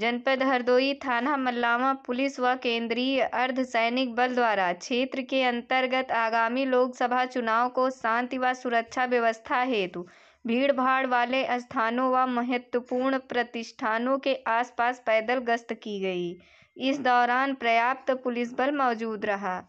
जनपद हरदोई थाना मल्लावा पुलिस व केंद्रीय अर्धसैनिक बल द्वारा क्षेत्र के अंतर्गत आगामी लोकसभा चुनाव को शांति व सुरक्षा व्यवस्था हेतु भीड़भाड़ वाले स्थानों व महत्वपूर्ण प्रतिष्ठानों के आसपास पैदल गश्त की गई इस दौरान पर्याप्त पुलिस बल मौजूद रहा